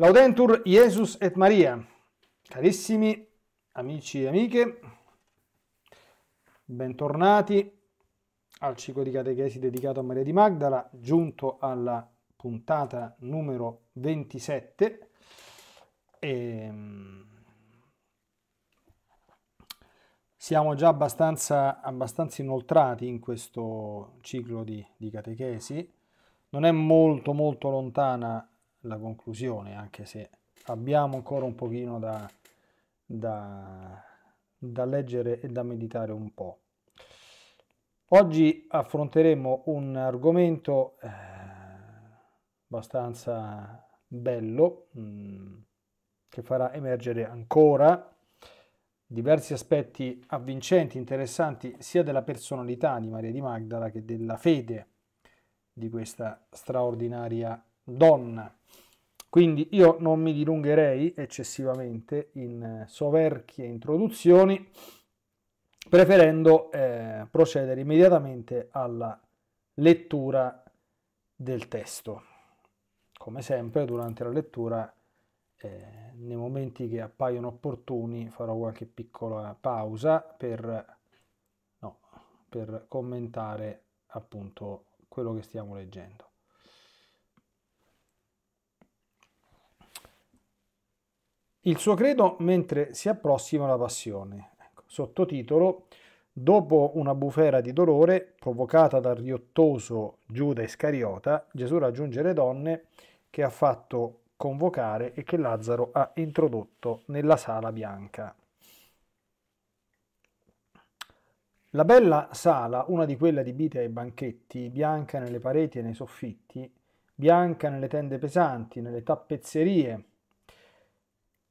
Laudentur Jesus et Maria, carissimi amici e amiche, bentornati al ciclo di catechesi dedicato a Maria di Magdala, giunto alla puntata numero 27. E... Ehm, siamo già abbastanza, abbastanza, inoltrati in questo ciclo di, di catechesi, non è molto molto lontana la conclusione, anche se abbiamo ancora un pochino da, da, da leggere e da meditare un po'. Oggi affronteremo un argomento eh, abbastanza bello mh, mm, che farà emergere ancora diversi aspetti avvincenti, interessanti sia della personalità di Maria di Magdala che della fede di questa straordinaria donna. Quindi io non mi dilungherei eccessivamente in eh, soverchie introduzioni, preferendo eh, procedere immediatamente alla lettura del testo. Come sempre, durante la lettura, eh, nei momenti che appaiono opportuni, farò qualche piccola pausa per, no, per commentare appunto quello che stiamo leggendo. Il suo credo mentre si approssima la passione. Ecco, sottotitolo Dopo una bufera di dolore provocata dal riottoso Giuda Iscariota, Gesù raggiunge le donne che ha fatto convocare e che Lazzaro ha introdotto nella sala bianca. La bella sala, una di quelle adibite ai banchetti, bianca nelle pareti e nei soffitti, bianca nelle tende pesanti, nelle tappezzerie,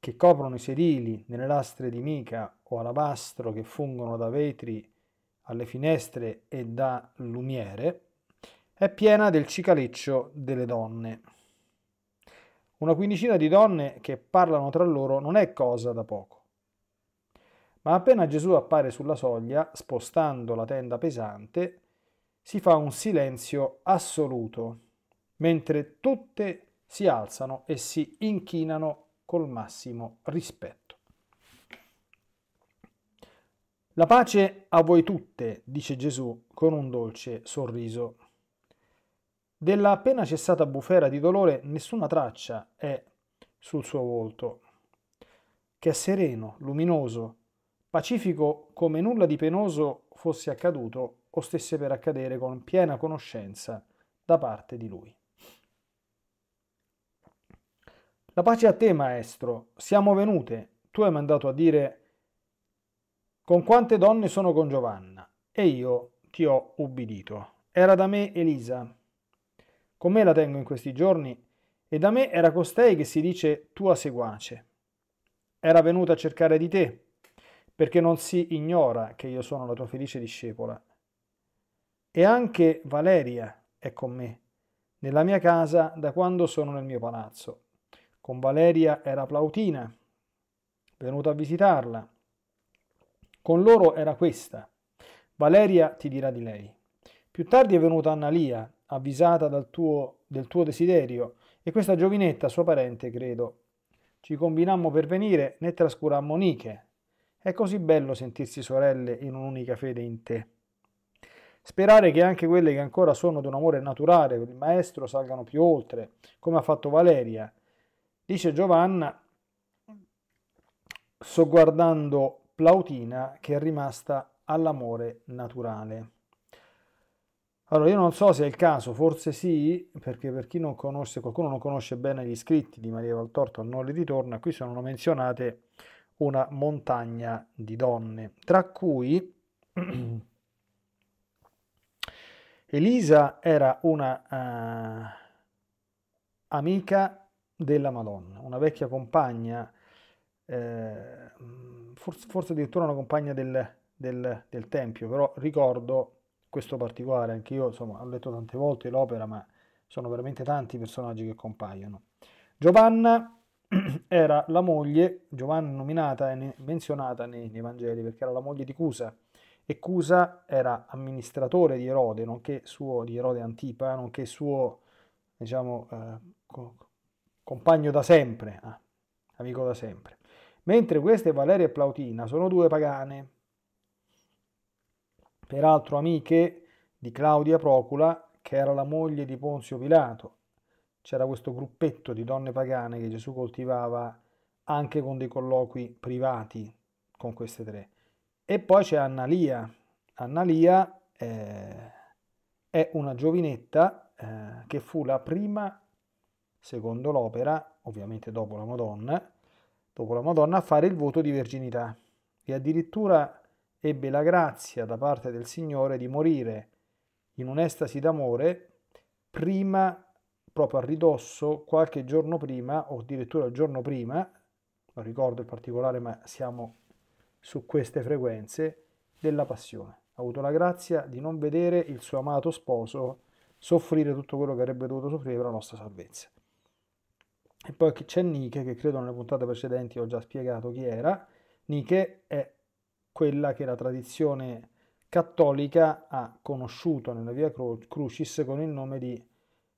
che coprono i sedili nelle lastre di mica o alabastro che fungono da vetri alle finestre e da lumiere, è piena del cicaleccio delle donne. Una quindicina di donne che parlano tra loro non è cosa da poco. Ma appena Gesù appare sulla soglia, spostando la tenda pesante, si fa un silenzio assoluto, mentre tutte si alzano e si inchinano col massimo rispetto. La pace a voi tutte, dice Gesù con un dolce sorriso. Della appena cessata bufera di dolore nessuna traccia è sul suo volto, che è sereno, luminoso, pacifico come nulla di penoso fosse accaduto o stesse per accadere con piena conoscenza da parte di lui. La pace a te, maestro, siamo venute. Tu hai mandato a dire con quante donne sono con Giovanna e io ti ho ubbidito. Era da me Elisa. Con me la tengo in questi giorni e da me era costei che si dice tua seguace. Era venuta a cercare di te, perché non si ignora che io sono la tua felice discepola. E anche Valeria è con me, nella mia casa da quando sono nel mio palazzo con Valeria era Plautina, venuta a visitarla. Con loro era questa. Valeria ti dirà di lei. Più tardi è venuta Annalia, avvisata tuo, del tuo desiderio, e questa giovinetta, sua parente, credo. Ci combinammo per venire, né trascurammo Niche. È così bello sentirsi sorelle in un'unica fede in te. Sperare che anche quelle che ancora sono di un amore naturale per il maestro salgano più oltre, come ha fatto Valeria, Dice Giovanna, sogguardando Plautina che è rimasta all'amore naturale. Allora, io non so se è il caso, forse sì, perché per chi non conosce, qualcuno non conosce bene gli scritti di Maria Valtorto non li ritorna, qui sono menzionate una montagna di donne, tra cui Elisa era una uh, amica della Madonna, una vecchia compagna, eh, forse, forse, addirittura una compagna del, del, del, Tempio, però ricordo questo particolare, anche io insomma, ho letto tante volte l'opera, ma sono veramente tanti i personaggi che compaiono. Giovanna era la moglie, Giovanna nominata e menzionata nei, nei Vangeli perché era la moglie di Cusa, e Cusa era amministratore di Erode, nonché suo, di Erode Antipa, nonché suo diciamo, eh, compagno da sempre, ah, amico da sempre. Mentre queste Valeria e Plautina sono due pagane, peraltro amiche di Claudia Procula, che era la moglie di Ponzio Pilato. C'era questo gruppetto di donne pagane che Gesù coltivava anche con dei colloqui privati con queste tre. E poi c'è Annalia. Annalia eh, è una giovinetta eh, che fu la prima secondo l'opera, ovviamente dopo la Madonna, dopo la Madonna, fare il voto di verginità e addirittura ebbe la grazia da parte del Signore di morire in un'estasi d'amore prima, proprio a ridosso, qualche giorno prima o addirittura il giorno prima, non ricordo il particolare ma siamo su queste frequenze, della passione. Ha avuto la grazia di non vedere il suo amato sposo soffrire tutto quello che avrebbe dovuto soffrire per la nostra salvezza. E poi c'è Nike, che credo nelle puntate precedenti ho già spiegato chi era. Nike è quella che la tradizione cattolica ha conosciuto nella via Crucis con il nome di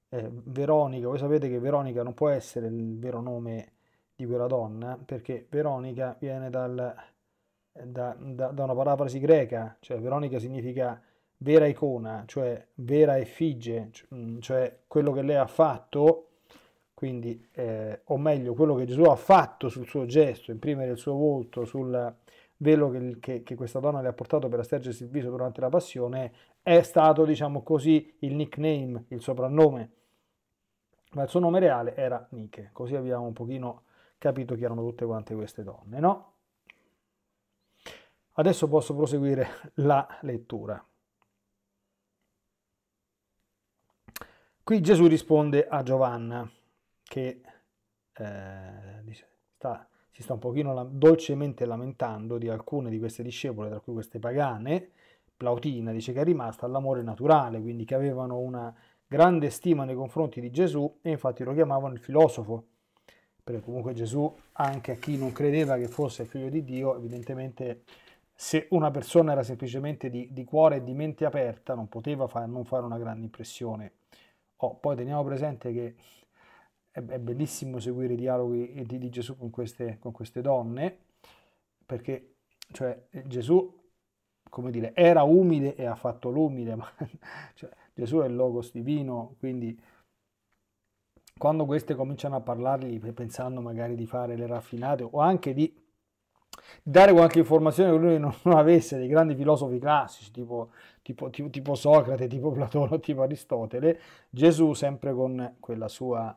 eh, Veronica. Voi sapete che Veronica non può essere il vero nome di quella donna, perché Veronica viene dal, da, da, da una parafrasi greca, cioè Veronica significa vera icona, cioè vera effigie, cioè, mm, cioè quello che lei ha fatto quindi eh, o meglio quello che Gesù ha fatto sul suo gesto, imprimere il suo volto sul velo che, che, che, questa donna le ha portato per astergersi il viso durante la passione, è stato, diciamo così, il nickname, il soprannome, ma il suo nome reale era Nike, così abbiamo un pochino capito chi erano tutte quante queste donne, no? Adesso posso proseguire la lettura. Qui Gesù risponde a Giovanna che eh, sta, si sta un pochino la, dolcemente lamentando di alcune di queste discepole, tra cui queste pagane, Plautina dice che è rimasta all'amore naturale, quindi che avevano una grande stima nei confronti di Gesù e infatti lo chiamavano il filosofo, perché comunque Gesù, anche a chi non credeva che fosse il figlio di Dio, evidentemente se una persona era semplicemente di, di cuore e di mente aperta non poteva far, non fare una grande impressione. Oh, poi teniamo presente che è, è bellissimo seguire i dialoghi di, di Gesù con queste, con queste donne, perché cioè, Gesù come dire, era umile e ha fatto l'umile, ma cioè, Gesù è il logos divino, quindi quando queste cominciano a parlargli pensando magari di fare le raffinate o anche di dare qualche informazione che lui non avesse dei grandi filosofi classici tipo, tipo, tipo, tipo Socrate, tipo Platone, tipo Aristotele, Gesù sempre con quella sua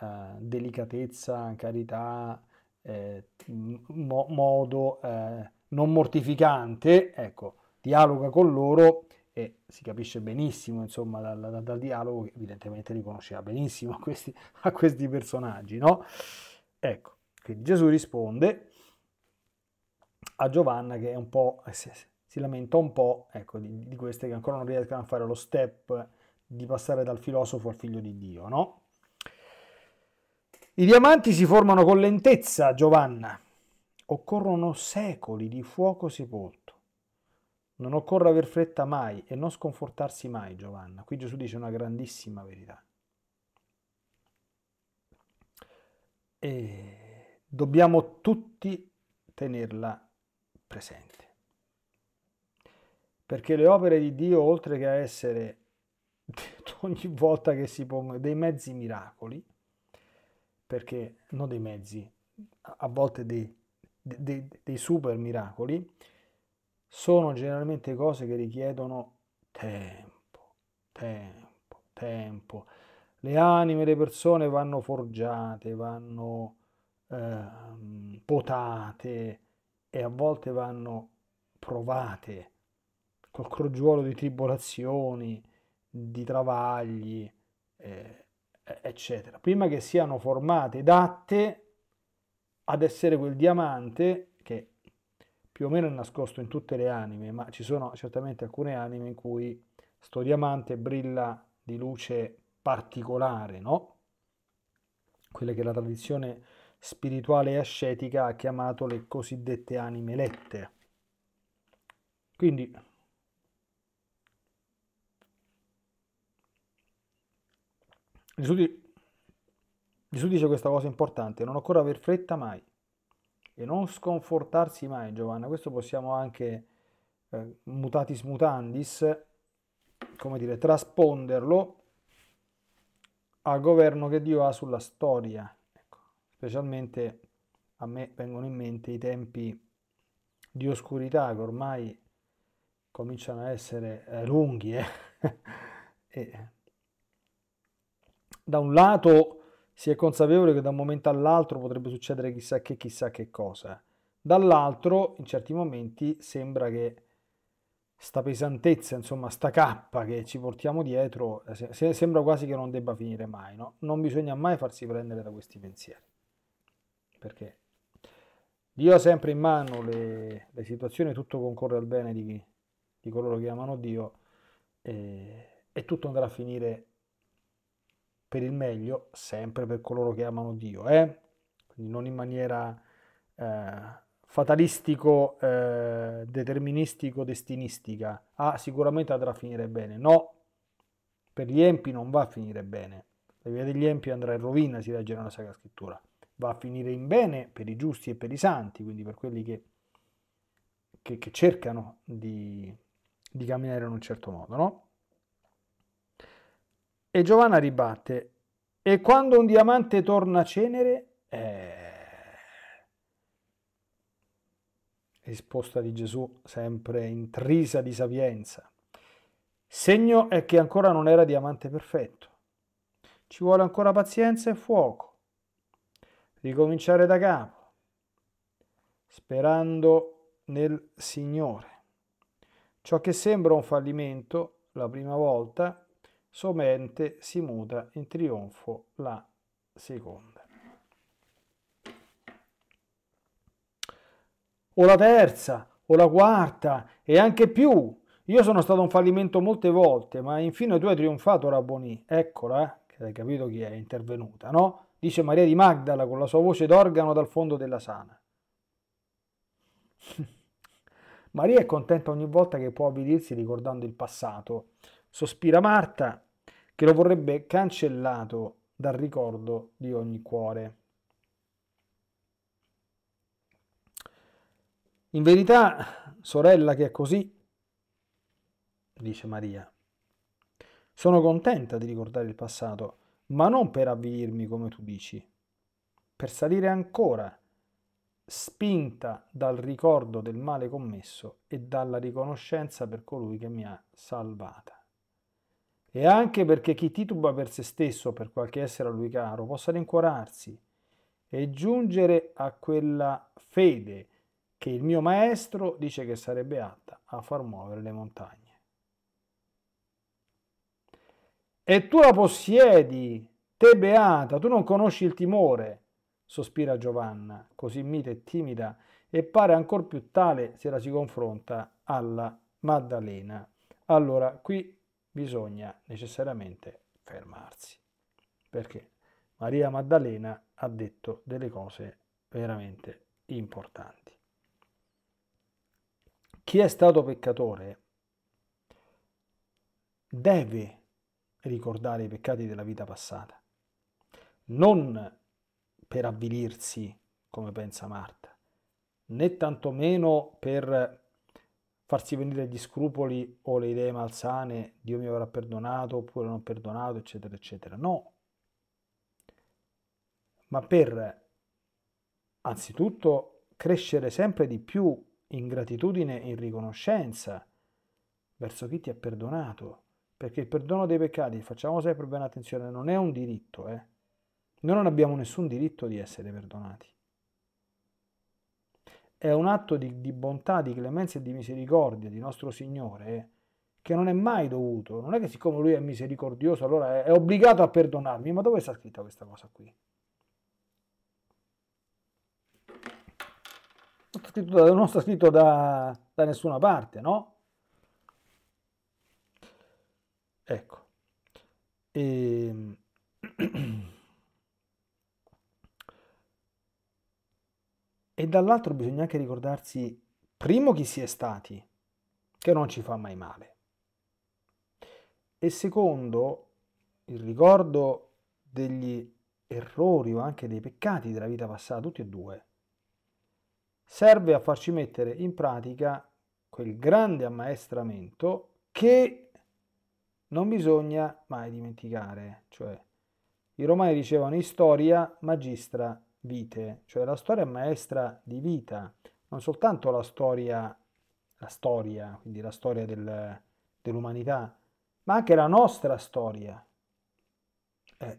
eh, delicatezza, carità, eh, mo modo eh, non mortificante, ecco, dialoga con loro e si capisce benissimo, insomma, dal, dal, dal dialogo che evidentemente li conosceva benissimo a questi, a questi personaggi, no? Ecco, quindi Gesù risponde a Giovanna che è un po'... Eh, si, si lamenta un po' ecco, di, di queste che ancora non riescono a fare lo step di passare dal filosofo al figlio di Dio, no? I diamanti si formano con lentezza, Giovanna. Occorrono secoli di fuoco sepolto. Non occorre aver fretta mai e non sconfortarsi mai, Giovanna. Qui Gesù dice una grandissima verità. E dobbiamo tutti tenerla presente. Perché le opere di Dio, oltre che a essere ogni volta che si pongono dei mezzi miracoli, perché non dei mezzi, a volte dei, dei, dei super miracoli, sono generalmente cose che richiedono tempo, tempo, tempo. Le anime, le persone vanno forgiate, vanno eh, potate e a volte vanno provate col crogiuolo di tribolazioni, di travagli. Eh, eh, eccetera. Prima che siano formate, adatte ad essere quel diamante che più o meno è nascosto in tutte le anime, ma ci sono certamente alcune anime in cui sto diamante brilla di luce particolare, no? Quelle che la tradizione spirituale e ascetica ha chiamato le cosiddette anime lette. Quindi Gesù, Gesù dice questa cosa importante, non occorre aver fretta mai e non sconfortarsi mai, Giovanna. Questo possiamo anche, eh, mutatis mutandis, come dire, trasponderlo al governo che Dio ha sulla storia. Ecco, specialmente a me vengono in mente i tempi di oscurità che ormai cominciano a essere eh, lunghi eh? e da un lato si è consapevoli che da un momento all'altro potrebbe succedere chissà che, chissà che cosa, eh. dall'altro in certi momenti sembra che sta pesantezza, insomma, sta cappa che ci portiamo dietro, eh, se, sembra quasi che non debba finire mai, no? Non bisogna mai farsi prendere da questi pensieri, perché Dio ha sempre in mano le, le situazioni, tutto concorre al bene di, di coloro che amano Dio e, eh, e tutto andrà a finire per il meglio, sempre per coloro che amano Dio, eh? quindi non in maniera eh, fatalistico, eh, deterministico, destinistica. Ah, sicuramente andrà a finire bene. No, per gli empi non va a finire bene. La via degli empi andrà in rovina, si legge nella Sacra Scrittura. Va a finire in bene per i giusti e per i santi, quindi per quelli che, che, che cercano di, di camminare in un certo modo, no? E Giovanna ribatte, e quando un diamante torna cenere, eh... risposta di Gesù sempre intrisa di sapienza. Segno è che ancora non era diamante perfetto. Ci vuole ancora pazienza e fuoco. Ricominciare da capo, sperando nel Signore. Ciò che sembra un fallimento la prima volta Somente si muta in trionfo la seconda. O la terza, o la quarta, e anche più. Io sono stato un fallimento molte volte, ma infine tu hai trionfato, Rabboni. Eccola, eh, che hai capito chi è intervenuta, no? Dice Maria di Magdala con la sua voce d'organo dal fondo della sana. Maria è contenta ogni volta che può avvidirsi ricordando il passato. Sospira Marta, che lo vorrebbe cancellato dal ricordo di ogni cuore. In verità, sorella che è così, dice Maria, sono contenta di ricordare il passato, ma non per avvilirmi come tu dici, per salire ancora, spinta dal ricordo del male commesso e dalla riconoscenza per colui che mi ha salvata e anche perché chi tituba per se stesso, per qualche essere a lui caro, possa rincuorarsi e giungere a quella fede che il mio maestro dice che sarebbe atta a far muovere le montagne. E tu la possiedi, te beata, tu non conosci il timore, sospira Giovanna, così mite e timida, e pare ancor più tale se la si confronta alla Maddalena. Allora, qui bisogna necessariamente fermarsi. Perché Maria Maddalena ha detto delle cose veramente importanti. Chi è stato peccatore deve ricordare i peccati della vita passata, non per avvilirsi come pensa Marta, né tantomeno per farsi venire gli scrupoli o le idee malsane, Dio mi avrà perdonato oppure non perdonato, eccetera, eccetera. No, ma per anzitutto crescere sempre di più in gratitudine e in riconoscenza verso chi ti ha perdonato, perché il perdono dei peccati, facciamo sempre bene attenzione, non è un diritto, eh? Noi non abbiamo nessun diritto di essere perdonati è un atto di, di bontà, di clemenza e di misericordia di nostro Signore eh, che non è mai dovuto. Non è che siccome lui è misericordioso allora è, è obbligato a perdonarmi, ma dove sta scritta questa cosa qui? Non sta scritto da, non sta scritto da, da nessuna parte, no? Ecco. E... Ehm, e dall'altro bisogna anche ricordarsi, primo, chi si è stati, che non ci fa mai male. E secondo, il ricordo degli errori o anche dei peccati della vita passata, tutti e due, serve a farci mettere in pratica quel grande ammaestramento che non bisogna mai dimenticare, cioè i romani dicevano in storia magistra vite, cioè la storia è maestra di vita, non soltanto la storia, la storia, quindi la storia del, dell'umanità, ma anche la nostra storia. Eh.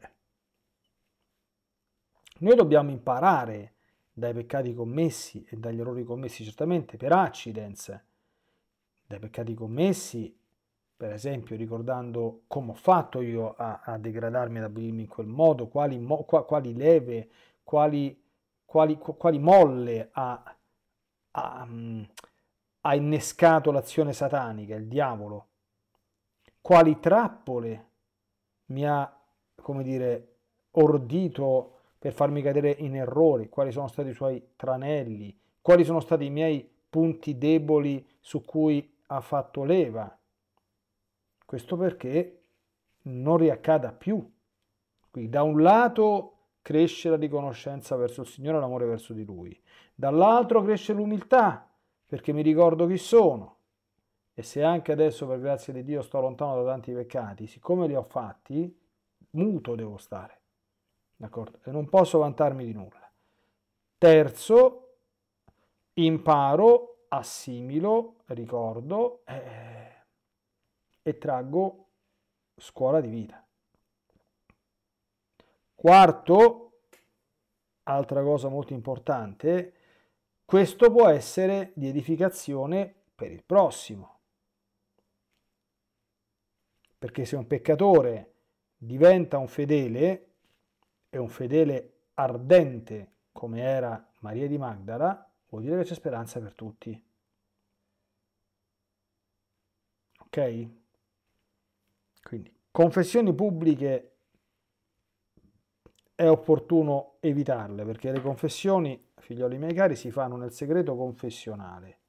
Noi dobbiamo imparare dai peccati commessi e dagli errori commessi certamente per accidents, dai peccati commessi, per esempio ricordando come ho fatto io a, a degradarmi, ad abbellirmi in quel modo, quali, mo, quali leve quali, quali, quali molle ha, ha, mm, ha innescato l'azione satanica, il diavolo, quali trappole mi ha, come dire, ordito per farmi cadere in errori, quali sono stati i suoi tranelli, quali sono stati i miei punti deboli su cui ha fatto leva. Questo perché non riaccada più. Quindi da un lato cresce la riconoscenza verso il Signore e l'amore verso di Lui. Dall'altro cresce l'umiltà, perché mi ricordo chi sono. E se anche adesso, per grazia di Dio, sto lontano da tanti peccati, siccome li ho fatti, muto devo stare. D'accordo? E non posso vantarmi di nulla. Terzo, imparo, assimilo, ricordo eh, e traggo scuola di vita. Quarto, altra cosa molto importante, questo può essere di edificazione per il prossimo. Perché se un peccatore diventa un fedele, e un fedele ardente come era Maria di Magdala, vuol dire che c'è speranza per tutti. Ok? Quindi confessioni pubbliche è opportuno evitarle perché le confessioni, figlioli miei cari, si fanno nel segreto confessionale.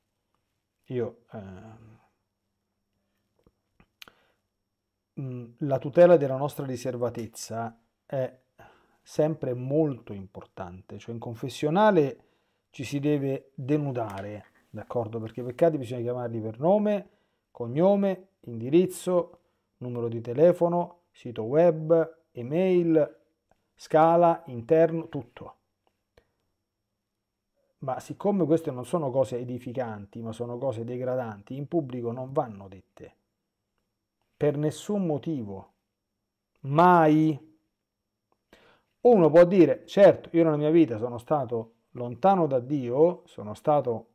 Io ehm, mm, la tutela della nostra riservatezza è sempre molto importante, cioè in confessionale ci si deve denudare, d'accordo? Perché i peccati bisogna chiamarli per nome, cognome, indirizzo, numero di telefono, sito web, email, scala, interno, tutto. Ma siccome queste non sono cose edificanti, ma sono cose degradanti, in pubblico non vanno dette. Per nessun motivo. Mai. Uno può dire, certo, io nella mia vita sono stato lontano da Dio, sono stato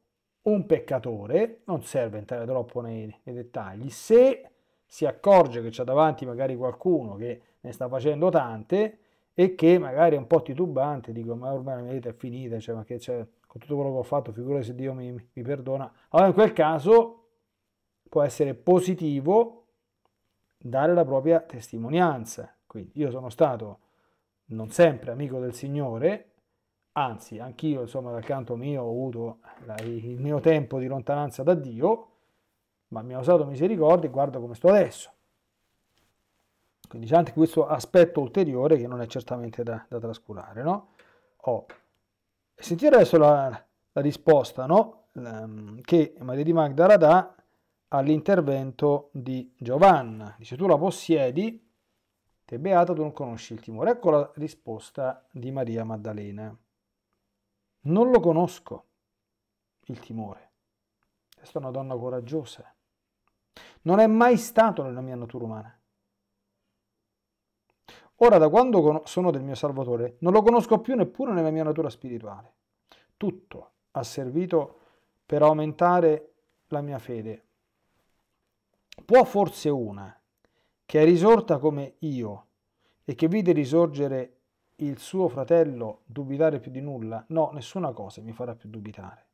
un peccatore, non serve entrare troppo nei, nei dettagli, se si accorge che c'è davanti magari qualcuno che ne sta facendo tante, e che magari è un po' titubante, dico ma ormai la mia vita è finita, cioè, ma che c'è, con tutto quello che ho fatto, figurati se Dio mi, mi perdona. Allora in quel caso può essere positivo dare la propria testimonianza. Quindi io sono stato non sempre amico del Signore, anzi anch'io insomma dal canto mio ho avuto il mio tempo di lontananza da Dio, ma mi ha usato misericordia e guarda come sto adesso. Quindi c'è anche questo aspetto ulteriore che non è certamente da, da trascurare. No? Oh. E sentire adesso la, la risposta no? Ehm, che Maria di Magdala dà all'intervento di Giovanna. Dice tu la possiedi, te beata tu non conosci il timore. Ecco la risposta di Maria Maddalena. Non lo conosco il timore. Questa è una donna coraggiosa. Non è mai stato nella mia natura umana. Ora da quando sono del mio Salvatore non lo conosco più neppure nella mia natura spirituale. Tutto ha servito per aumentare la mia fede. Può forse una, che è risorta come io e che vide risorgere il suo fratello, dubitare più di nulla? No, nessuna cosa mi farà più dubitare.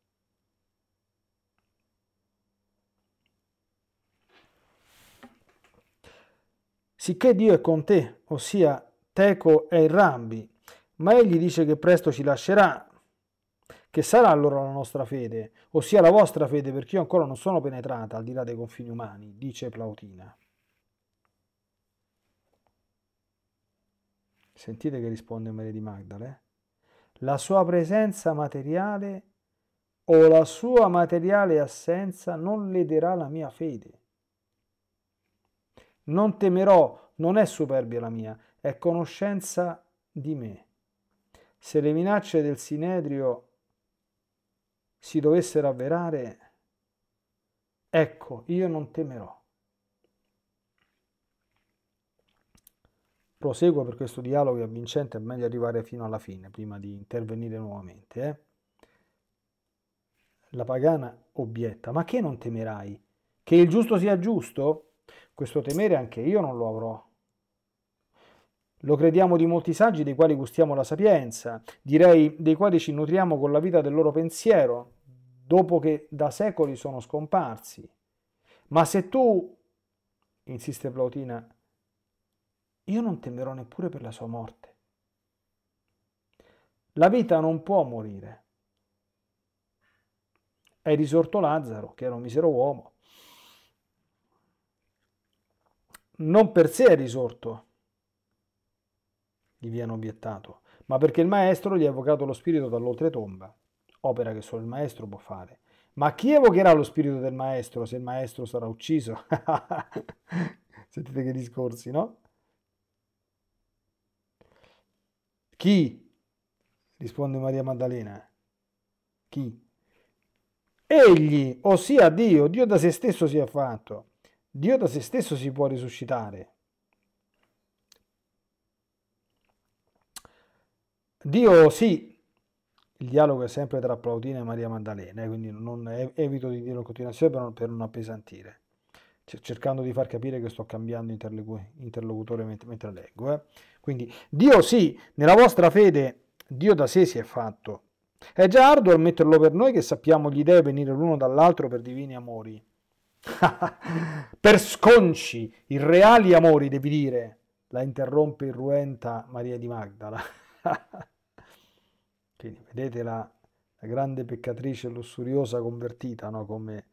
Sicché Dio è con te, ossia Teco e il Rambi, ma egli dice che presto ci lascerà, che sarà allora la nostra fede, ossia la vostra fede, perché io ancora non sono penetrata al di là dei confini umani, dice Plautina. Sentite che risponde Maria di Magdala. Eh? La sua presenza materiale o la sua materiale assenza non lederà la mia fede. Non temerò, non è superbia la mia, è conoscenza di me. Se le minacce del Sinedrio si dovessero avverare, ecco, io non temerò. Proseguo per questo dialogo è avvincente, è meglio arrivare fino alla fine, prima di intervenire nuovamente. Eh? La pagana obietta, ma che non temerai? Che il giusto sia giusto? Questo temere anche io non lo avrò. Lo crediamo di molti saggi dei quali gustiamo la sapienza, direi dei quali ci nutriamo con la vita del loro pensiero, dopo che da secoli sono scomparsi. Ma se tu, insiste Plautina, io non temerò neppure per la sua morte. La vita non può morire. È risorto Lazzaro, che era un misero uomo, non per sé è risorto, gli viene obiettato, ma perché il maestro gli ha evocato lo spirito dall'oltretomba, opera che solo il maestro può fare. Ma chi evocherà lo spirito del maestro se il maestro sarà ucciso? Sentite che discorsi, no? Chi? risponde Maria Maddalena. Chi? Egli, ossia Dio, Dio da se stesso si è fatto. Dio da se stesso si può risuscitare. Dio sì, il dialogo è sempre tra Plautina e Maria Maddalena, eh, quindi non, evito di dirlo in continuazione per non, appesantire, cercando di far capire che sto cambiando interlocutore mentre, leggo. Eh. Quindi Dio sì, nella vostra fede Dio da sé si è fatto. È già arduo ammetterlo per noi che sappiamo gli dèi venire l'uno dall'altro per divini amori. per sconci i reali amori, devi dire, la interrompe irruenta Maria di Magdala. Quindi vedete la, la grande peccatrice lussuriosa convertita, no? come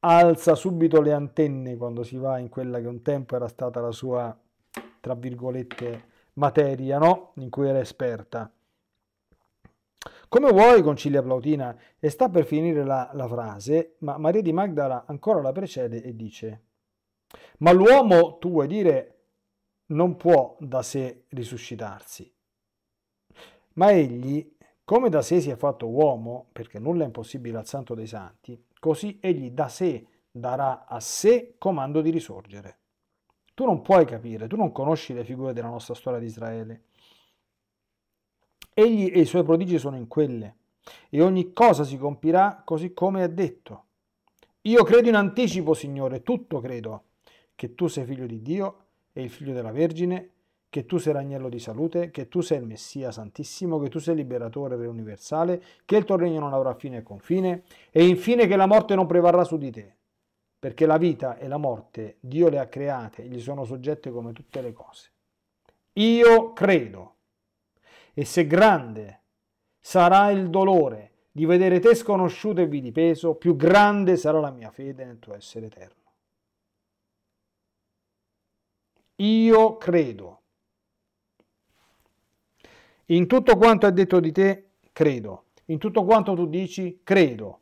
alza subito le antenne quando si va in quella che un tempo era stata la sua, tra virgolette, materia, no? in cui era esperta. Come vuoi, concilia Plautina, e sta per finire la, la frase, ma Maria di Magdala ancora la precede e dice, ma l'uomo, tu vuoi dire, non può da sé risuscitarsi. Ma egli, come da sé si è fatto uomo, perché nulla è impossibile al santo dei santi, così egli da sé darà a sé comando di risorgere. Tu non puoi capire, tu non conosci le figure della nostra storia di Israele. Egli e i suoi prodigi sono in quelle, e ogni cosa si compirà così come è detto. Io credo in anticipo, Signore, tutto credo, che tu sei figlio di Dio e il figlio della Vergine, che tu sei l'agnello di salute, che tu sei il Messia Santissimo, che tu sei liberatore re universale, che il tuo regno non avrà fine e confine, e infine che la morte non prevarrà su di te, perché la vita e la morte Dio le ha create e gli sono soggette come tutte le cose. Io credo e se grande sarà il dolore di vedere te sconosciuto e vilipeso, più grande sarà la mia fede nel tuo essere eterno. Io credo. In tutto quanto è detto di te, credo. In tutto quanto tu dici, credo.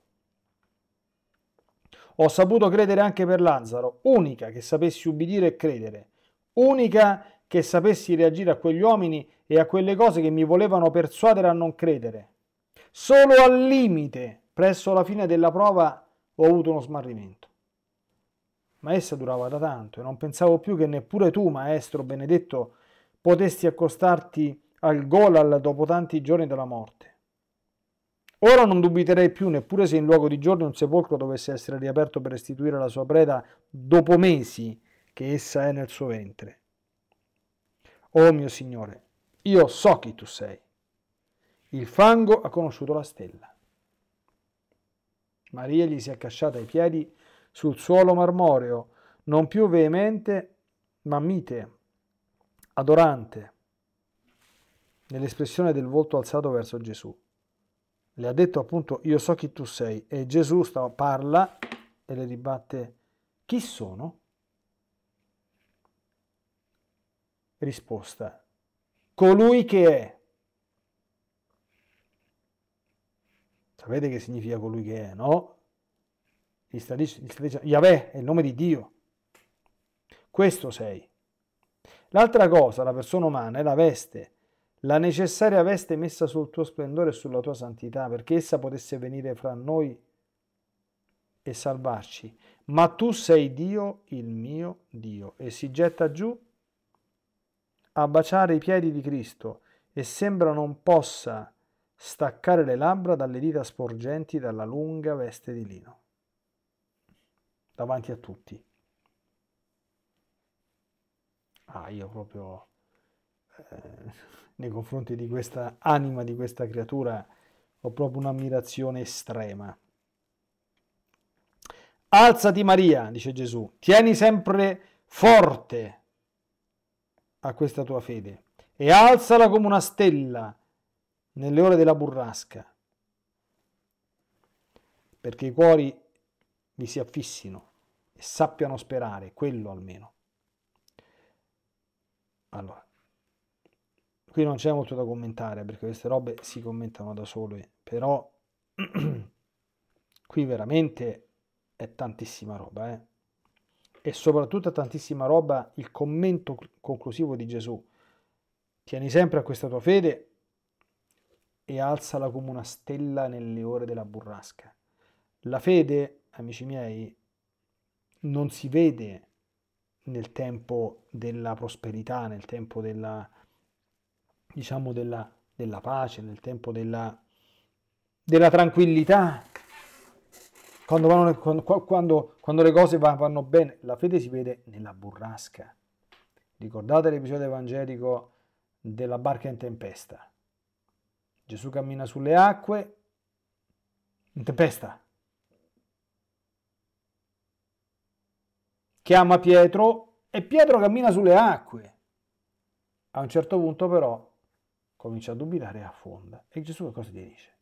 Ho saputo credere anche per Lazzaro, unica che sapessi ubbidire e credere, unica che sapessi reagire a quegli uomini e a quelle cose che mi volevano persuadere a non credere. Solo al limite, presso la fine della prova, ho avuto uno smarrimento. Ma essa durava da tanto e non pensavo più che neppure tu, maestro benedetto, potesti accostarti al Golal dopo tanti giorni della morte. Ora non dubiterei più, neppure se in luogo di giorni un sepolcro dovesse essere riaperto per restituire la sua preda dopo mesi che essa è nel suo ventre. Oh mio Signore, io so chi tu sei. Il fango ha conosciuto la stella. Maria gli si è accasciata ai piedi sul suolo marmoreo, non più veemente, ma mite, adorante, nell'espressione del volto alzato verso Gesù. Le ha detto appunto io so chi tu sei e Gesù sta, parla e le ribatte chi sono? risposta. Colui che è. Sapete che significa colui che è, no? Gli sta, Yahweh è il nome di Dio. Questo sei. L'altra cosa, la persona umana, è la veste, la necessaria veste messa sul tuo splendore e sulla tua santità, perché essa potesse venire fra noi e salvarci. Ma tu sei Dio, il mio Dio. E si getta giù a baciare i piedi di Cristo e sembra non possa staccare le labbra dalle dita sporgenti dalla lunga veste di lino. Davanti a tutti. Ah, io proprio eh, nei confronti di questa anima, di questa creatura, ho proprio un'ammirazione estrema. Alzati Maria, dice Gesù, tieni sempre forte a questa tua fede e alzala come una stella nelle ore della burrasca, perché i cuori vi si affissino e sappiano sperare, quello almeno. Allora, qui non c'è molto da commentare perché queste robe si commentano da sole, però qui veramente è tantissima roba, eh e soprattutto a tantissima roba il commento conclusivo di Gesù. Tieni sempre a questa tua fede e alzala come una stella nelle ore della burrasca. La fede, amici miei, non si vede nel tempo della prosperità, nel tempo della, diciamo, della, della pace, nel tempo della, della tranquillità, quando, vanno, quando, quando, quando le cose vanno bene, la fede si vede nella burrasca. Ricordate l'episodio evangelico della barca in tempesta. Gesù cammina sulle acque in tempesta. Chiama Pietro e Pietro cammina sulle acque. A un certo punto però comincia a dubitare e affonda. E Gesù che cosa gli dice?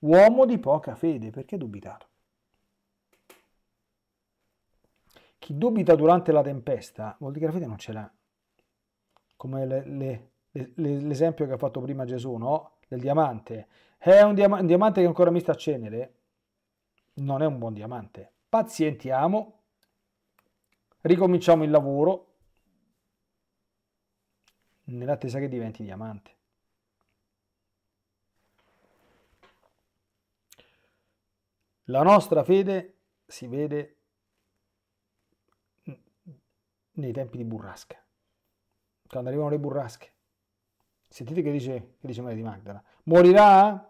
Uomo di poca fede, perché dubitato? Chi dubita durante la tempesta vuol dire che la fede non ce l'ha. Come le, le, le, l'esempio che ha fatto prima Gesù, no? Del diamante. È un, diam- un diamante che ancora mi sta a cenere. Non è un buon diamante. Pazientiamo, ricominciamo il lavoro nell'attesa che diventi diamante. La nostra fede si vede nei tempi di burrasca, quando arrivano le burrasche. Sentite che dice, che dice Maria di Magdala. Morirà?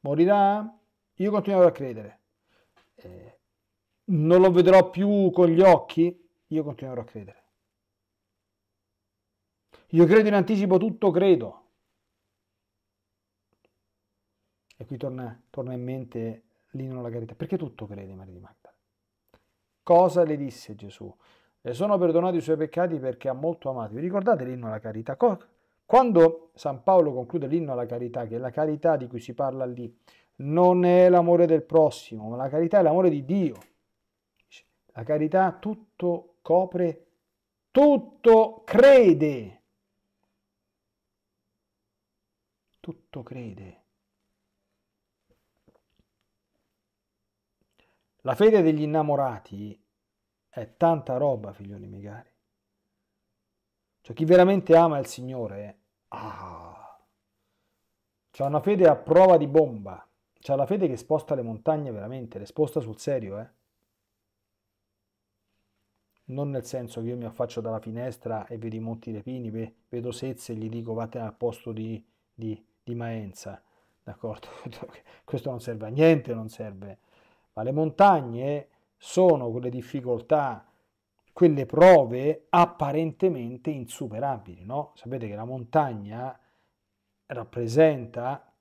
Morirà? Io continuerò a credere. Eh, non lo vedrò più con gli occhi? Io continuerò a credere. Io credo in anticipo tutto, credo. E qui torna, torna in mente Lino la Garità. Perché tutto crede Maria di Magdala? Cosa le disse Gesù? Le sono perdonati i suoi peccati perché ha molto amato. Vi ricordate l'inno alla carità? Quando San Paolo conclude l'inno alla carità, che la carità di cui si parla lì, non è l'amore del prossimo, ma la carità è l'amore di Dio. La carità tutto copre, tutto crede. Tutto crede. La fede degli innamorati è tanta roba, figlioli miei cari. Cioè chi veramente ama il Signore, ah, c'ha una fede a prova di bomba, C'è la fede che sposta le montagne veramente, le sposta sul serio, eh non nel senso che io mi affaccio dalla finestra e vedo i Monti Repini, vedo Sezze e gli dico vattene al posto di, di, di Maenza, d'accordo? Questo non serve a niente, non serve. Ma le montagne sono quelle difficoltà, quelle prove apparentemente insuperabili, no? Sapete che la montagna rappresenta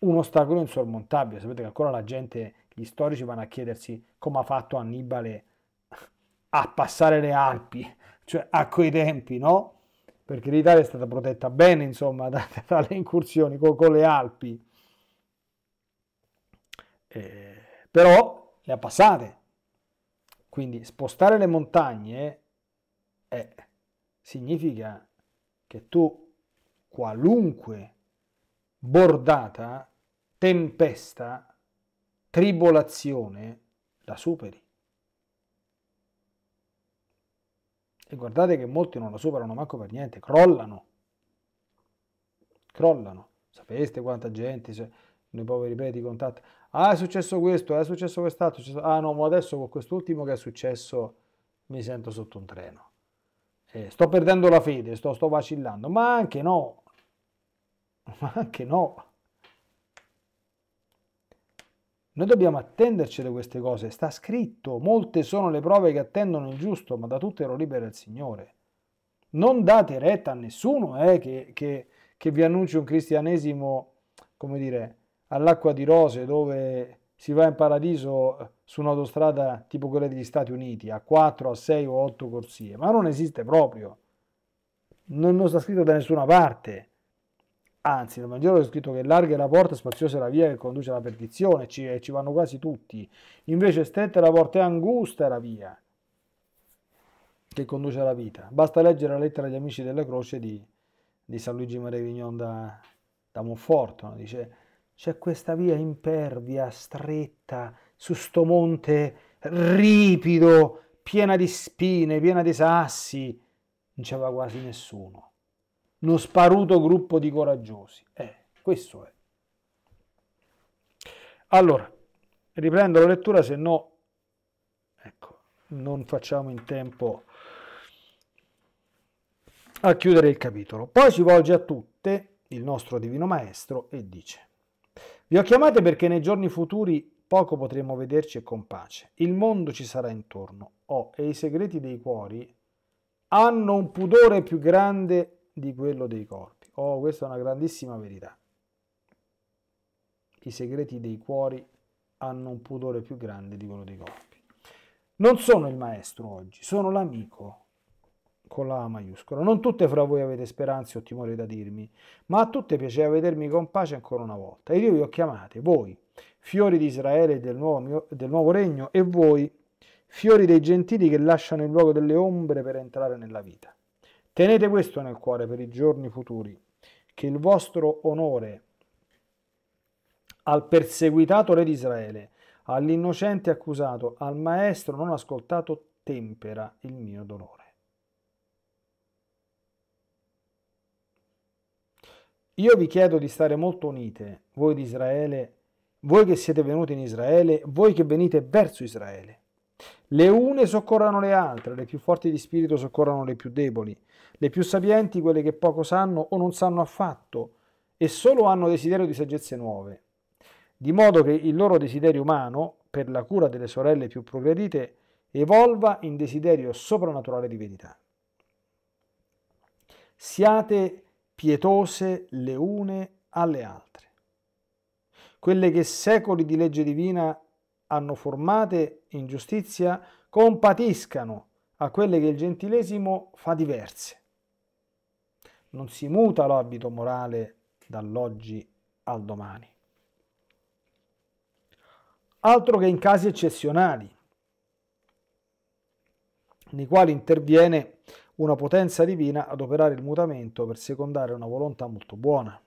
un ostacolo insormontabile, sapete che ancora la gente, gli storici vanno a chiedersi come ha fatto Annibale a passare le Alpi, cioè a quei tempi, no? Perché l'Italia è stata protetta bene, insomma, dalle incursioni con, con le Alpi. Eh, però le ha passate. Quindi spostare le montagne eh, significa che tu qualunque bordata, tempesta, tribolazione la superi. E guardate che molti non la superano manco per niente, crollano. Crollano. Sapeste quanta gente, noi poveri preti contatti ah è successo questo, è successo quest'altro, è successo... ah no, ma adesso con quest'ultimo che è successo mi sento sotto un treno. Eh, sto perdendo la fede, sto, sto vacillando, ma anche no, ma anche no. Noi dobbiamo attenderci da queste cose, sta scritto, molte sono le prove che attendono il giusto, ma da tutte ero libera il Signore. Non date retta a nessuno eh, che, che, che vi annuncia un cristianesimo, come dire, all'acqua di rose dove si va in paradiso su un'autostrada tipo quella degli Stati Uniti, a 4, a 6 o 8 corsie, ma non esiste proprio. Non, non sta scritto da nessuna parte. Anzi, nel Vangelo è scritto che larga è la porta, spaziosa è la via che conduce alla perdizione, ci, ci vanno quasi tutti. Invece stretta è la porta è angusta è la via che conduce alla vita. Basta leggere la lettera agli amici della croce di, di San Luigi Maria Vignon da, da Monforto, dice c'è questa via impervia, stretta, su sto monte ripido, piena di spine, piena di sassi. Non c'era quasi nessuno. Uno sparuto gruppo di coraggiosi. Eh, questo è. Allora, riprendo la lettura, se no, ecco, non facciamo in tempo a chiudere il capitolo. Poi si volge a tutte il nostro Divino Maestro e dice vi ho chiamate perché nei giorni futuri poco potremo vederci e con pace. Il mondo ci sarà intorno. Oh, e i segreti dei cuori hanno un pudore più grande di quello dei corpi. Oh, questa è una grandissima verità. I segreti dei cuori hanno un pudore più grande di quello dei corpi. Non sono il maestro oggi, sono l'amico, con la A maiuscola. Non tutte fra voi avete speranze o timore da dirmi, ma a tutte piaceva vedermi con pace ancora una volta. Ed io vi ho chiamate, voi, fiori di Israele e del del nuovo regno, e voi, fiori dei gentili che lasciano il luogo delle ombre per entrare nella vita. Tenete questo nel cuore per i giorni futuri, che il vostro onore al perseguitato re di Israele, all'innocente accusato, al maestro non ascoltato, tempera il mio dolore. Io vi chiedo di stare molto unite, voi di Israele, voi che siete venuti in Israele, voi che venite verso Israele. Le une soccorrano le altre, le più forti di spirito soccorrano le più deboli, le più sapienti quelle che poco sanno o non sanno affatto e solo hanno desiderio di saggezze nuove. Di modo che il loro desiderio umano, per la cura delle sorelle più progredite, evolva in desiderio soprannaturale di verità. Siate pietose le une alle altre, quelle che secoli di legge divina hanno formate in giustizia compatiscano a quelle che il gentilesimo fa diverse. Non si muta l'abito morale dall'oggi al domani. Altro che in casi eccezionali, nei quali interviene una potenza divina ad operare il mutamento per secondare una volontà molto buona.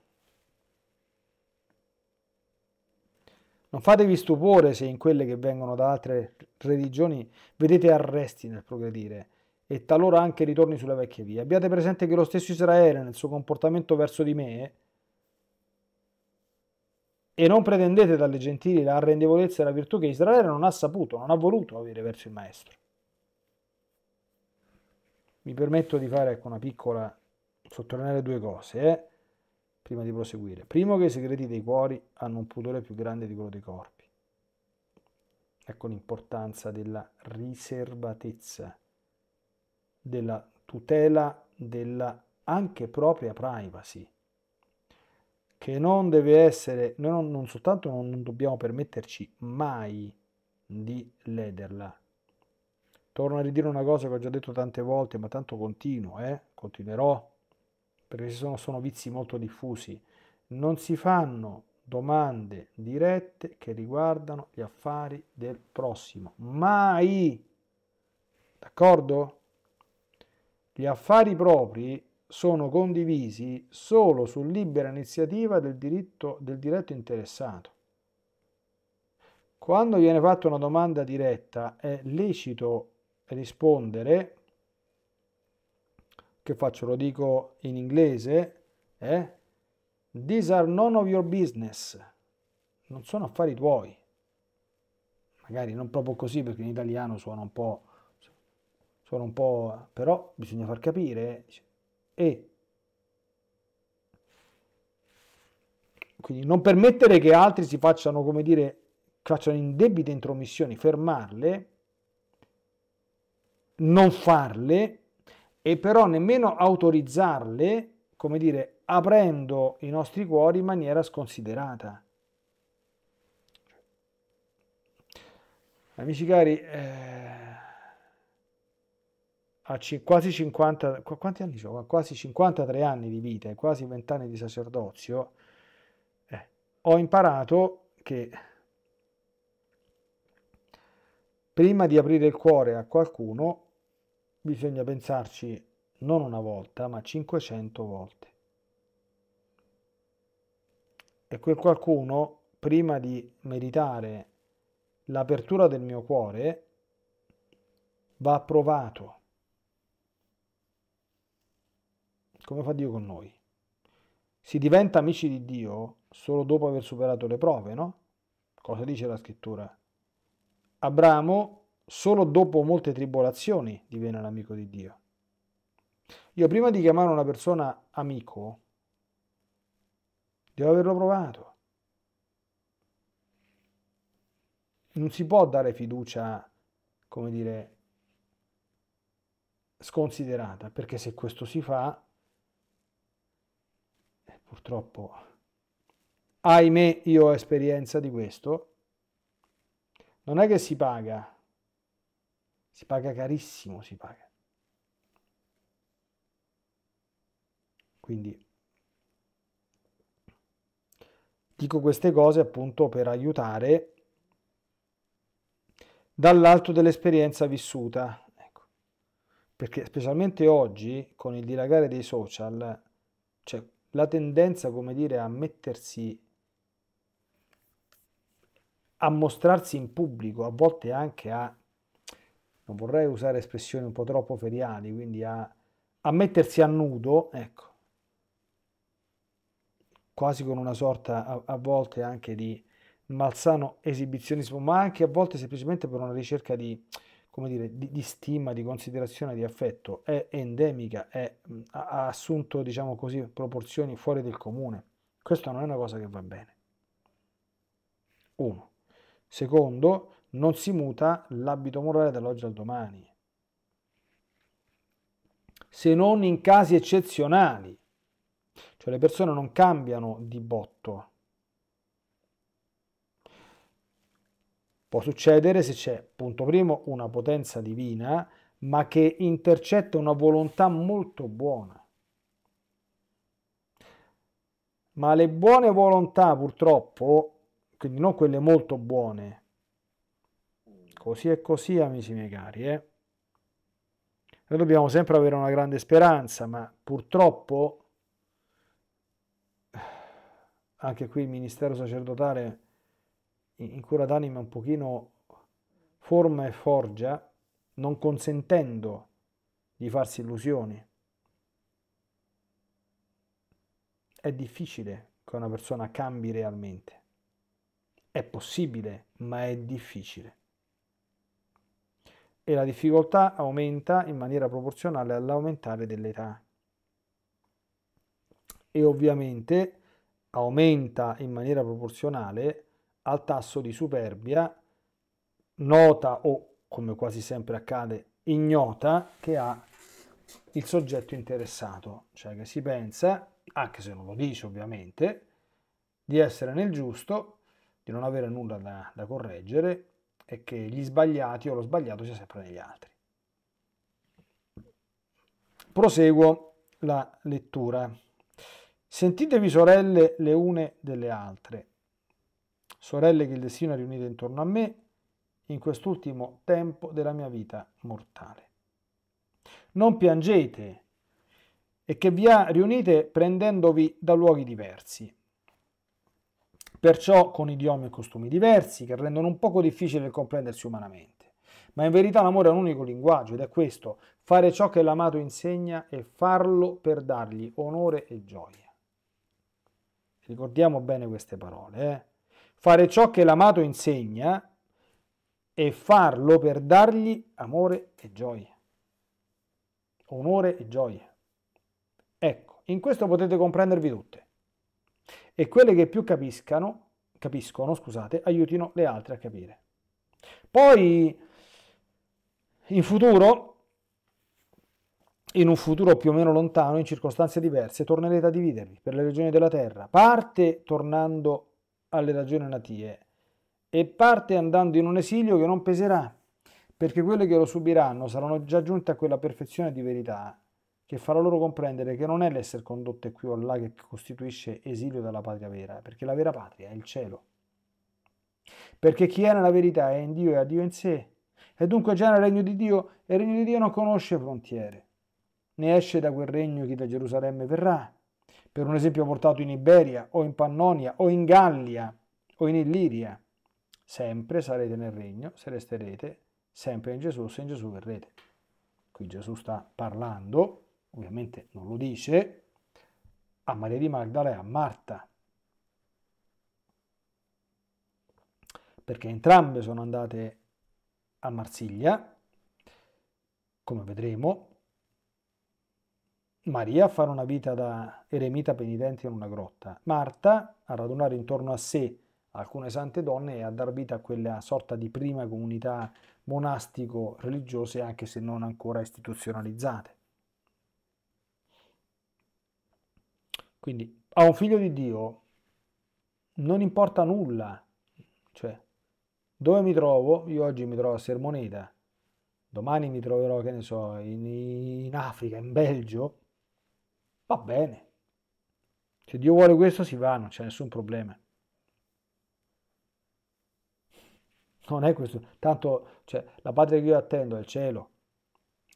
Non fatevi stupore se in quelle che vengono da altre religioni vedete arresti nel progredire e talora anche ritorni sulle vecchie vie. Abbiate presente che lo stesso Israele nel suo comportamento verso di me e non pretendete dalle gentili la rendevolezza e la virtù che Israele non ha saputo, non ha voluto avere verso il Maestro. Mi permetto di fare ecco, una piccola, sottolineare due cose, eh? prima di proseguire. Primo che i segreti dei cuori hanno un pudore più grande di quello dei corpi. Ecco l'importanza della riservatezza, della tutela della anche propria privacy che non deve essere, noi non, non soltanto non, non dobbiamo permetterci mai di lederla, Torno a ridire una cosa che ho già detto tante volte, ma tanto continuo, eh? continuerò, perché ci sono, sono vizi molto diffusi. Non si fanno domande dirette che riguardano gli affari del prossimo. Mai! D'accordo? Gli affari propri sono condivisi solo su libera iniziativa del, diritto, del diretto interessato. Quando viene fatta una domanda diretta è lecito rispondere, che faccio? Lo dico in inglese, eh? These are none of your business. Non sono affari tuoi. Magari non proprio così perché in italiano suona un po', suona un po', però bisogna far capire. E quindi non permettere che altri si facciano, come dire, facciano in debita intromissioni, fermarle non farle e però nemmeno autorizzarle, come dire, aprendo i nostri cuori in maniera sconsiderata. Amici cari, eh, a quasi 50, quanti anni ho? Quasi 53 anni di vita e quasi 20 anni di sacerdozio, eh, ho imparato che prima di aprire il cuore a qualcuno bisogna pensarci non una volta, ma 500 volte. E quel qualcuno, prima di meritare l'apertura del mio cuore, va provato. Come fa Dio con noi? Si diventa amici di Dio solo dopo aver superato le prove, no? Cosa dice la scrittura? Abramo solo dopo molte tribolazioni diviene l'amico di Dio. Io prima di chiamare una persona amico, devo averlo provato. Non si può dare fiducia, come dire, sconsiderata, perché se questo si fa, purtroppo, ahimè, io ho esperienza di questo, non è che si paga si paga carissimo, si paga. Quindi dico queste cose appunto per aiutare dall'alto dell'esperienza vissuta. Ecco. Perché specialmente oggi, con il dilagare dei social, c'è cioè, la tendenza, come dire, a mettersi, a mostrarsi in pubblico, a volte anche a non vorrei usare espressioni un po' troppo feriali, quindi a, a mettersi a nudo, ecco, quasi con una sorta a, a volte anche di malsano esibizionismo, ma anche a volte semplicemente per una ricerca di, come dire, di, di stima, di considerazione, di affetto, è endemica, è, ha assunto, diciamo così, proporzioni fuori del comune. Questa non è una cosa che va bene. Uno. Secondo, non si muta l'abito morale dall'oggi al domani, se non in casi eccezionali, cioè le persone non cambiano di botto. Può succedere se c'è, punto primo, una potenza divina, ma che intercetta una volontà molto buona. Ma le buone volontà, purtroppo, quindi non quelle molto buone, Così e così, amici miei cari. Eh? Noi dobbiamo sempre avere una grande speranza, ma purtroppo anche qui il ministero sacerdotale in cura d'anima un pochino forma e forgia, non consentendo di farsi illusioni. È difficile che una persona cambi realmente. È possibile, ma è difficile e la difficoltà aumenta in maniera proporzionale all'aumentare dell'età. E ovviamente aumenta in maniera proporzionale al tasso di superbia nota o, come quasi sempre accade, ignota che ha il soggetto interessato, cioè che si pensa, anche se non lo dice ovviamente, di essere nel giusto, di non avere nulla da, da correggere è che gli sbagliati o lo sbagliato sia sempre negli altri. Proseguo la lettura. Sentitevi sorelle le une delle altre, sorelle che il destino ha riunite intorno a me in quest'ultimo tempo della mia vita mortale. Non piangete e che vi ha riunite prendendovi da luoghi diversi perciò con idiomi e costumi diversi che rendono un poco difficile il comprendersi umanamente. Ma in verità l'amore è un unico linguaggio ed è questo, fare ciò che l'amato insegna e farlo per dargli onore e gioia. Ricordiamo bene queste parole. Eh? Fare ciò che l'amato insegna e farlo per dargli amore e gioia. Onore e gioia. Ecco, in questo potete comprendervi tutte e quelle che più capiscano, capiscono, scusate, aiutino le altre a capire. Poi in futuro, in un futuro più o meno lontano, in circostanze diverse, tornerete a dividervi per le regioni della Terra, parte tornando alle ragioni natie e parte andando in un esilio che non peserà, perché quelle che lo subiranno saranno già giunte a quella perfezione di verità che farà loro comprendere che non è l'essere condotte qui o là che costituisce esilio dalla patria vera, eh, perché la vera patria è il cielo. Perché chi è nella verità è in Dio e a Dio in sé, e dunque già nel regno di Dio, e il regno di Dio non conosce frontiere. Ne esce da quel regno chi da Gerusalemme verrà, per un esempio portato in Iberia, o in Pannonia, o in Gallia, o in Illiria. Sempre sarete nel regno, se resterete, sempre in Gesù, se in Gesù verrete. Qui Gesù sta parlando ovviamente non lo dice, a Maria di Magdala e a Marta. Perché entrambe sono andate a Marsiglia, come vedremo, Maria a fare una vita da eremita penitente in una grotta, Marta a radunare intorno a sé alcune sante donne e a dar vita a quella sorta di prima comunità monastico-religiose, anche se non ancora istituzionalizzate. Quindi a un figlio di Dio non importa nulla, cioè dove mi trovo, io oggi mi trovo a Sermoneta, domani mi troverò, che ne so, in, in Africa, in Belgio, va bene. Se Dio vuole questo si va, non c'è nessun problema. Non è questo, tanto cioè, la patria che io attendo è il cielo,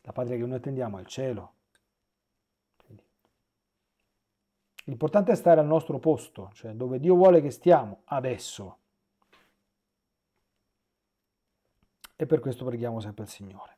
la patria che noi attendiamo è il cielo. L'importante è stare al nostro posto, cioè dove Dio vuole che stiamo adesso. E per questo preghiamo sempre il Signore.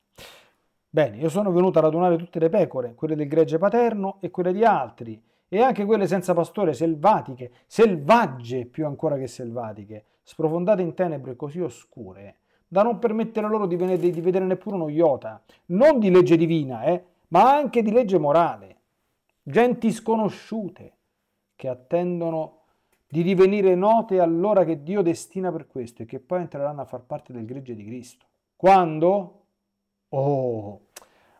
Bene, io sono venuto a radunare tutte le pecore, quelle del gregge paterno e quelle di altri, e anche quelle senza pastore, selvatiche, selvagge più ancora che selvatiche, sprofondate in tenebre così oscure, da non permettere loro di, venere, di vedere neppure uno iota, non di legge divina, eh, ma anche di legge morale, genti sconosciute, che attendono di divenire note all'ora che Dio destina per questo e che poi entreranno a far parte del gregge di Cristo. Quando? Oh,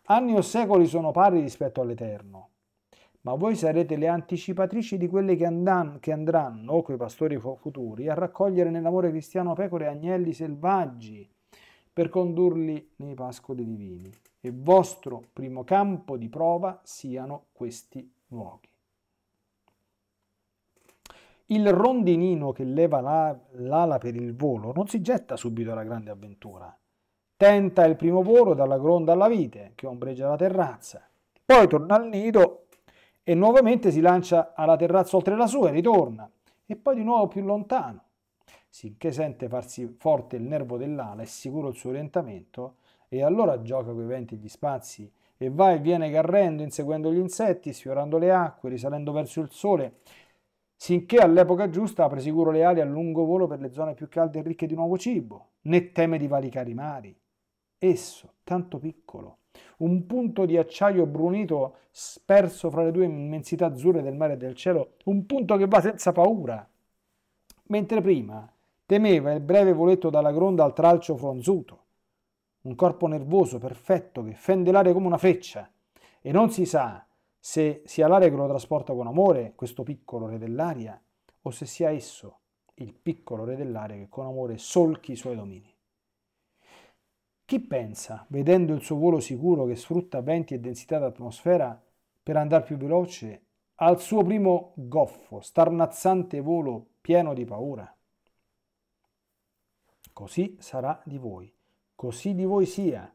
anni o secoli sono pari rispetto all'Eterno, ma voi sarete le anticipatrici di quelle che, andan, che andranno, quei pastori futuri, a raccogliere nell'amore cristiano pecore e agnelli selvaggi per condurli nei pascoli divini. E vostro primo campo di prova siano questi luoghi. Il rondinino che leva la, l'ala per il volo non si getta subito alla grande avventura. Tenta il primo volo dalla gronda alla vite, che ombreggia la terrazza. Poi torna al nido e nuovamente si lancia alla terrazza oltre la sua e ritorna. E poi di nuovo più lontano. Sinché sente farsi forte il nervo dell'ala e sicuro il suo orientamento, e allora gioca coi venti e gli spazi e va e viene carrendo, inseguendo gli insetti, sfiorando le acque, risalendo verso il sole Sinché all'epoca giusta apre sicuro le ali a lungo volo per le zone più calde e ricche di nuovo cibo, né teme di valicare i mari. Esso, tanto piccolo, un punto di acciaio brunito sperso fra le due immensità azzurre del mare e del cielo, un punto che va senza paura. Mentre prima temeva il breve voletto dalla gronda al tralcio fronzuto, un corpo nervoso, perfetto, che fende l'aria come una freccia, e non si sa se sia l'aria che lo trasporta con amore, questo piccolo re dell'aria, o se sia esso il piccolo re dell'aria che con amore solchi i suoi domini. Chi pensa, vedendo il suo volo sicuro che sfrutta venti e densità d'atmosfera per andare più veloce, al suo primo goffo, starnazzante volo pieno di paura? Così sarà di voi, così di voi sia,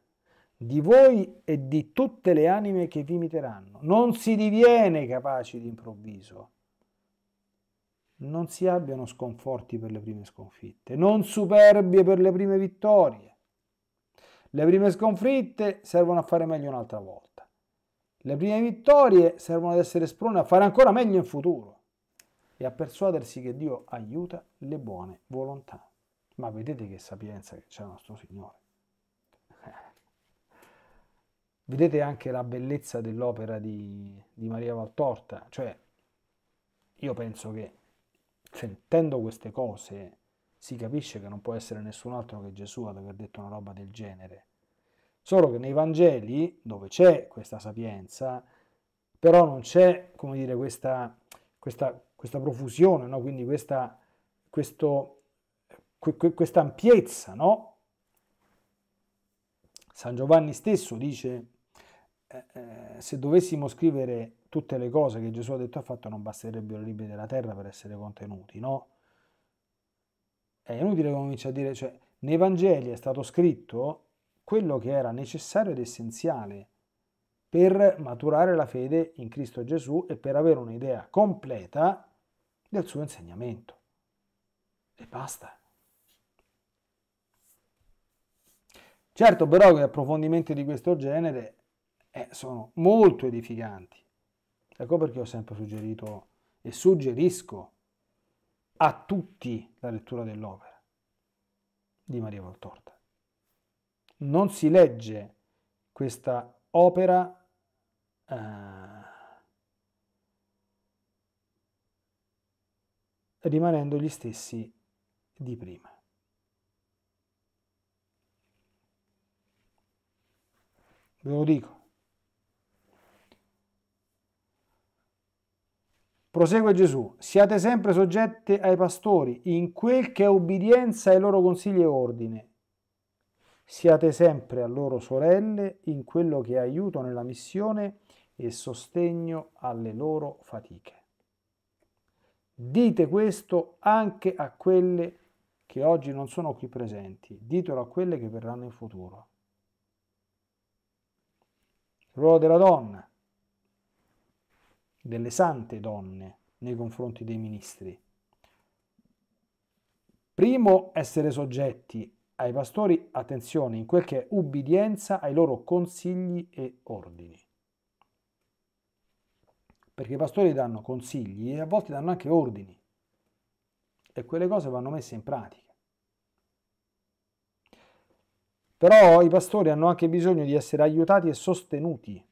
di voi e di tutte le anime che vi imiteranno. Non si diviene capaci d'improvviso. Non si abbiano sconforti per le prime sconfitte, non superbie per le prime vittorie. Le prime sconfitte servono a fare meglio un'altra volta. Le prime vittorie servono ad essere sprone a fare ancora meglio in futuro e a persuadersi che Dio aiuta le buone volontà. Ma vedete che sapienza che c'è il nostro Signore. Vedete anche la bellezza dell'opera di, di Maria Valtorta, cioè io penso che sentendo queste cose si capisce che non può essere nessun altro che Gesù ad aver detto una roba del genere. Solo che nei Vangeli, dove c'è questa sapienza, però non c'è, come dire, questa, questa, questa profusione, no? quindi questa, questo, questa ampiezza, no? San Giovanni stesso dice eh, eh, se dovessimo scrivere tutte le cose che Gesù ha detto e fatto non basterebbero i libri della terra per essere contenuti, no? È inutile cominciare a dire, cioè, nei Vangeli è stato scritto quello che era necessario ed essenziale per maturare la fede in Cristo Gesù e per avere un'idea completa del suo insegnamento. E basta. Certo però che approfondimenti di questo genere eh, sono molto edificanti. Ecco perché ho sempre suggerito e suggerisco a tutti la lettura dell'opera di Maria Voltorta. Non si legge questa opera eh, rimanendo gli stessi di prima. Ve lo dico. Prosegue Gesù, siate sempre soggette ai pastori in quel che è ubbidienza ai loro consigli e ordine. Siate sempre a loro sorelle in quello che è aiuto nella missione e sostegno alle loro fatiche. Dite questo anche a quelle che oggi non sono qui presenti, ditelo a quelle che verranno in futuro. Il ruolo della donna, delle sante donne nei confronti dei ministri. Primo, essere soggetti ai pastori, attenzione, in quel che è ubbidienza ai loro consigli e ordini. Perché i pastori danno consigli e a volte danno anche ordini. E quelle cose vanno messe in pratica. Però i pastori hanno anche bisogno di essere aiutati e sostenuti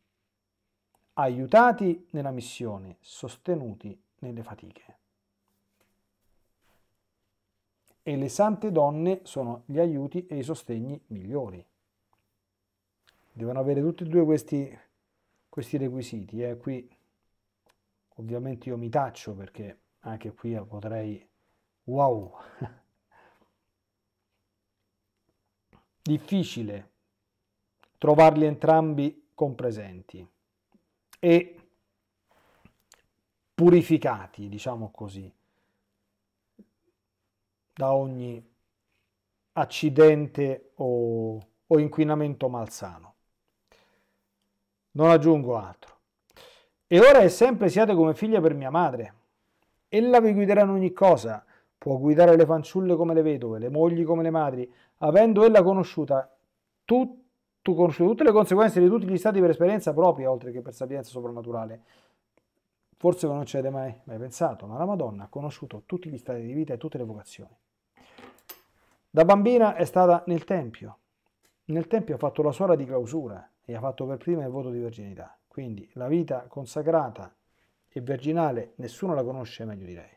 aiutati nella missione, sostenuti nelle fatiche. E le sante donne sono gli aiuti e i sostegni migliori. Devono avere tutti e due questi, questi requisiti. Eh. Qui ovviamente io mi taccio perché anche qui potrei... Wow! Difficile trovarli entrambi presenti e purificati, diciamo così, da ogni accidente o, o inquinamento malsano. Non aggiungo altro. E ora e sempre siate come figlia per mia madre. Ella vi guiderà in ogni cosa, può guidare le fanciulle come le vedove, le mogli come le madri, avendo ella conosciuta tutti tu conosci tutte le conseguenze di tutti gli stati per esperienza propria, oltre che per sapienza soprannaturale. Forse non ci avete mai, mai pensato, ma la Madonna ha conosciuto tutti gli stati di vita e tutte le vocazioni. Da bambina è stata nel Tempio. Nel Tempio ha fatto la suora di clausura e ha fatto per prima il voto di verginità. Quindi la vita consacrata e virginale nessuno la conosce meglio di lei.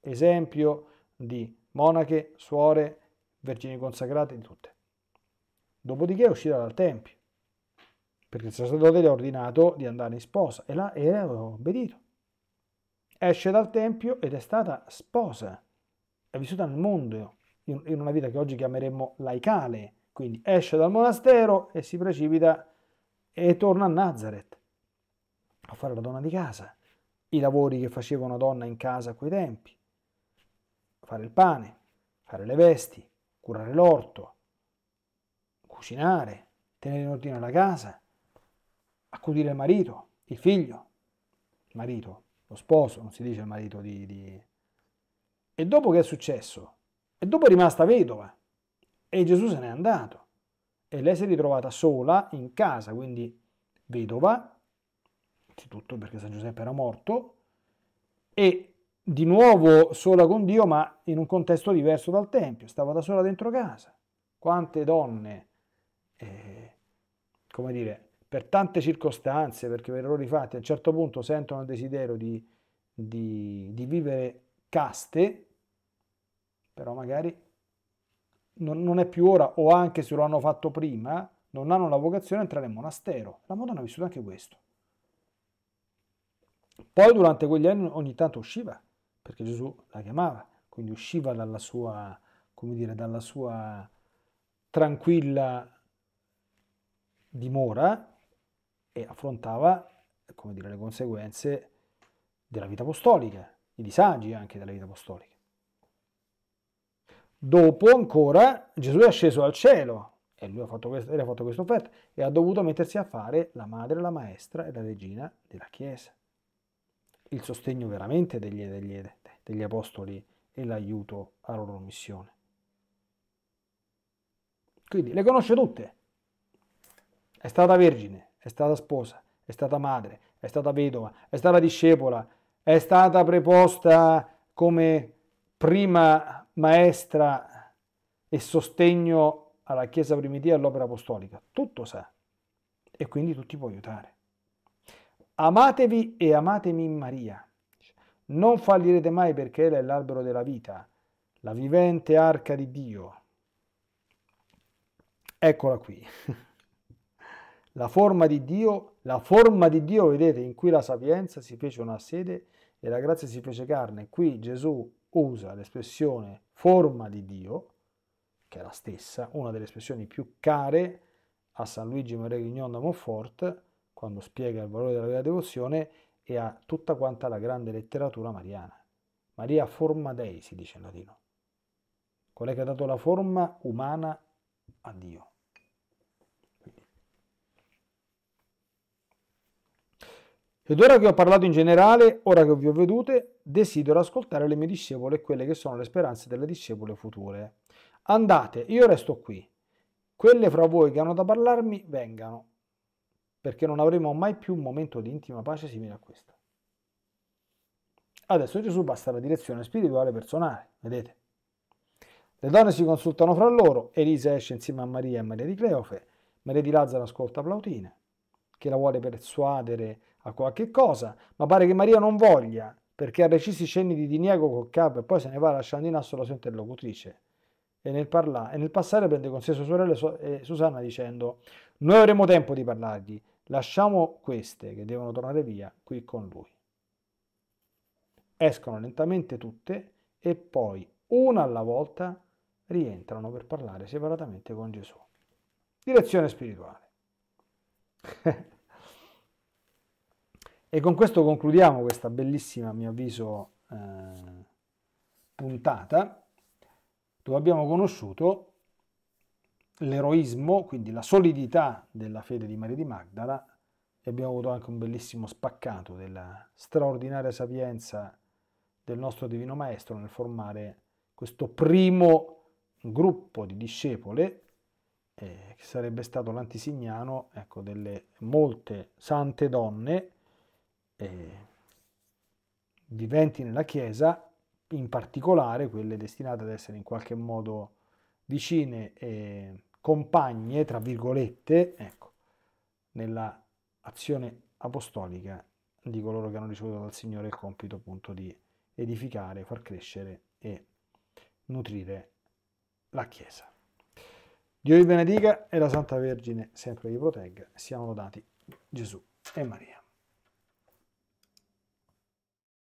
Esempio di monache, suore, vergini consacrate, di tutte dopodiché uscirà dal Tempio, perché il sacerdote gli ha ordinato di andare in sposa e, là e aveva obbedito. Esce dal Tempio ed è stata sposa, è vissuta nel mondo, in una vita che oggi chiameremmo laicale, quindi esce dal monastero e si precipita e torna a Nazareth a fare la donna di casa, i lavori che faceva una donna in casa a quei tempi, fare il pane, fare le vesti, curare l'orto, cucinare, tenere in ordine la casa, accudire il marito, il figlio, il marito, lo sposo, non si dice il marito di, di... E dopo che è successo? E dopo è rimasta vedova e Gesù se n'è andato e lei si è ritrovata sola in casa, quindi vedova, innanzitutto perché San Giuseppe era morto, e di nuovo sola con Dio, ma in un contesto diverso dal Tempio, stava da sola dentro casa. Quante donne eh, come dire, per tante circostanze, perché per errori fatti, a un certo punto sentono il desiderio di, di, di vivere caste, però magari non, non, è più ora, o anche se lo hanno fatto prima, non hanno la vocazione di entrare in monastero. La Madonna ha vissuto anche questo. Poi durante quegli anni ogni tanto usciva, perché Gesù la chiamava, quindi usciva dalla sua, come dire, dalla sua tranquilla dimora e affrontava come dire, le conseguenze della vita apostolica, i disagi anche della vita apostolica. Dopo ancora Gesù è sceso al cielo e lui ha fatto, questo, ha fatto questa offerta e ha dovuto mettersi a fare la madre, la maestra e la regina della Chiesa. Il sostegno veramente degli, degli, degli apostoli e l'aiuto alla loro missione. Quindi le conosce tutte, è stata vergine, è stata sposa, è stata madre, è stata vedova, è stata discepola, è stata preposta come prima maestra e sostegno alla Chiesa primitiva e all'opera apostolica. Tutto sa e quindi tutti può aiutare. Amatevi e amatemi in Maria. Non fallirete mai perché Ella è l'albero della vita, la vivente arca di Dio. Eccola qui. La forma di Dio, la forma di Dio, vedete, in cui la sapienza si fece una sede e la grazia si fece carne. Qui Gesù usa l'espressione forma di Dio, che è la stessa, una delle espressioni più care a San Luigi Maria Grignon da Montfort, quando spiega il valore della vera devozione, e a tutta quanta la grande letteratura mariana. Maria forma dei, si dice in latino. Quella che ha dato la forma umana a Dio. Ed ora che ho parlato in generale, ora che vi ho vedute, desidero ascoltare le mie discepole e quelle che sono le speranze delle discepole future. Andate, io resto qui. Quelle fra voi che hanno da parlarmi, vengano, perché non avremo mai più un momento di intima pace simile a questo. Adesso Gesù passa la direzione spirituale personale, vedete? Le donne si consultano fra loro, Elisa esce insieme a Maria e Maria di Cleofe, Maria di Lazzaro ascolta Plautina, che la vuole persuadere a qualche cosa, ma pare che Maria non voglia, perché ha recisi cenni di diniego col capo e poi se ne va lasciando in asso la sua interlocutrice. E nel, parla- e nel passare prende con sé sua sorella so- e Susanna dicendo «Noi avremo tempo di parlargli, lasciamo queste che devono tornare via qui con lui». Escono lentamente tutte e poi, una alla volta, rientrano per parlare separatamente con Gesù. Direzione spirituale. E con questo concludiamo questa bellissima, a mio avviso, eh, puntata dove abbiamo conosciuto l'eroismo, quindi la solidità della fede di Maria di Magdala e abbiamo avuto anche un bellissimo spaccato della straordinaria sapienza del nostro Divino Maestro nel formare questo primo gruppo di discepole eh, che sarebbe stato l'antisignano ecco, delle molte sante donne eh, viventi nella Chiesa, in particolare quelle destinate ad essere in qualche modo vicine e compagne, tra virgolette, ecco, nella azione apostolica di coloro che hanno ricevuto dal Signore il compito appunto di edificare, far crescere e nutrire la Chiesa. Dio vi benedica e la Santa Vergine sempre vi protegga. Siamo lodati Gesù e Maria.